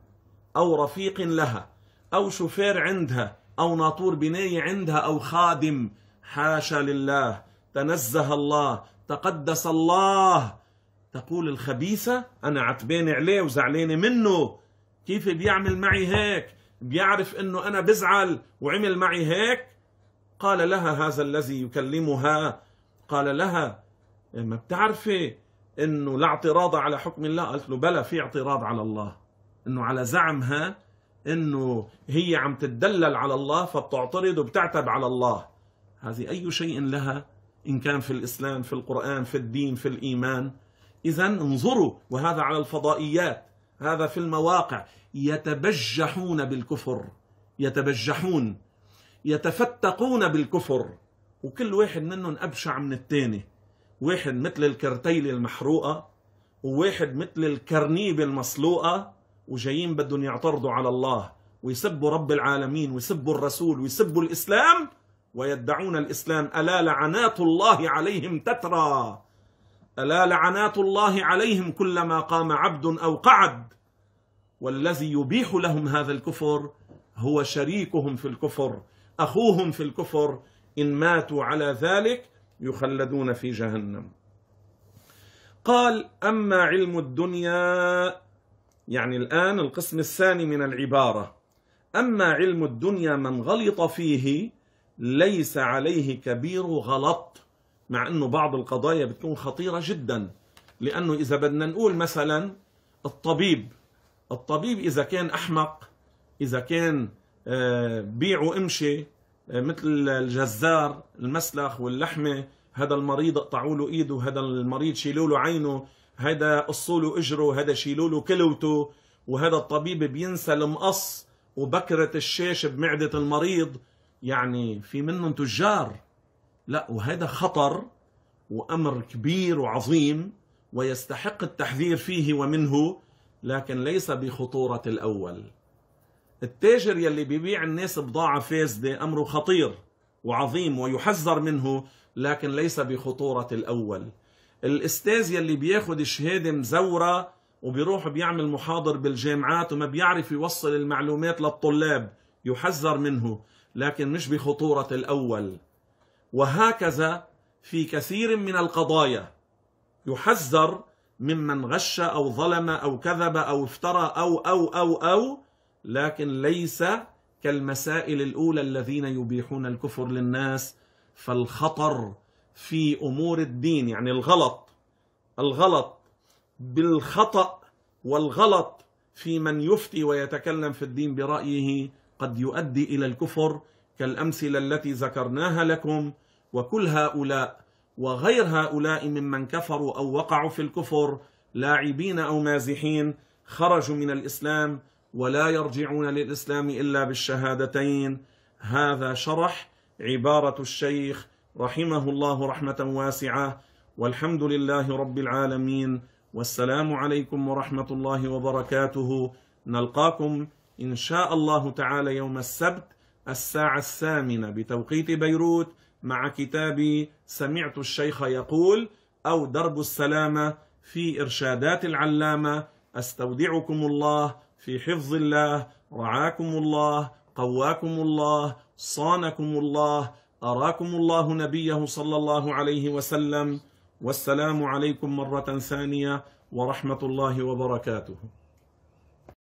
Speaker 1: او رفيق لها او شوفير عندها او ناطور بنايه عندها او خادم حاشا لله تنزه الله تقدس الله تقول الخبيثه انا عتبين عليه وزعلانه منه كيف بيعمل معي هيك بيعرف انه انا بزعل وعمل معي هيك قال لها هذا الذي يكلمها قال لها ما بتعرفي انه لا اعتراض على حكم الله قالت له بلى في اعتراض على الله انه على زعمها انه هي عم تتدلل على الله فبتعترض وبتعتب على الله هذه اي شيء لها ان كان في الاسلام في القران في الدين في الايمان اذا انظروا وهذا على الفضائيات هذا في المواقع يتبجحون بالكفر يتبجحون يتفتقون بالكفر وكل واحد منهم أبشع من الثاني واحد مثل الكرتيلة المحروقة وواحد مثل الكرنيبة المسلوقة وجايين بدهم يعترضوا على الله ويسبوا رب العالمين ويسبوا الرسول ويسبوا الإسلام ويدعون الإسلام ألا لعنات الله عليهم تترى ألا لعنات الله عليهم كلما قام عبد أو قعد والذي يبيح لهم هذا الكفر هو شريكهم في الكفر أخوهم في الكفر إن ماتوا على ذلك يخلدون في جهنم قال أما علم الدنيا يعني الآن القسم الثاني من العبارة أما علم الدنيا من غلط فيه ليس عليه كبير غلط مع أنه بعض القضايا بتكون خطيرة جدا لأنه إذا بدنا نقول مثلا الطبيب الطبيب اذا كان احمق اذا كان آه، بيع وامشي آه، مثل الجزار المسلخ واللحمه هذا المريض اقطعوا له ايده هذا المريض شيلوا له عينه هذا قصوا له اجره هذا شيلوا له كلوته وهذا الطبيب بينسى المقص وبكرة الشاش بمعدة المريض يعني في منهم تجار لا وهذا خطر وأمر كبير وعظيم ويستحق التحذير فيه ومنه لكن ليس بخطورة الأول التاجر يلي بيبيع الناس بضاعة فاسدة أمره خطير وعظيم ويحذر منه لكن ليس بخطورة الأول الأستاذ يلي بياخد الشهادة مزورة وبيروح بيعمل محاضر بالجامعات وما بيعرف يوصل المعلومات للطلاب يحذر منه لكن مش بخطورة الأول وهكذا في كثير من القضايا يحذر ممن غش أو ظلم أو كذب أو افترى أو أو أو أو لكن ليس كالمسائل الأولى الذين يبيحون الكفر للناس فالخطر في أمور الدين يعني الغلط الغلط بالخطأ والغلط في من يفتي ويتكلم في الدين برأيه قد يؤدي إلى الكفر كالأمثلة التي ذكرناها لكم وكل هؤلاء وغير هؤلاء ممن كفروا أو وقعوا في الكفر لاعبين أو مازحين خرجوا من الإسلام ولا يرجعون للإسلام إلا بالشهادتين هذا شرح عبارة الشيخ رحمه الله رحمة واسعة والحمد لله رب العالمين والسلام عليكم ورحمة الله وبركاته نلقاكم إن شاء الله تعالى يوم السبت الساعة الثامنة بتوقيت بيروت مع كتاب سمعت الشيخ يقول أو درب السلامة في إرشادات العلامة أستودعكم الله في حفظ الله رعاكم الله قواكم الله صانكم الله أراكم الله نبيه صلى الله عليه وسلم والسلام عليكم مرة ثانية ورحمة الله وبركاته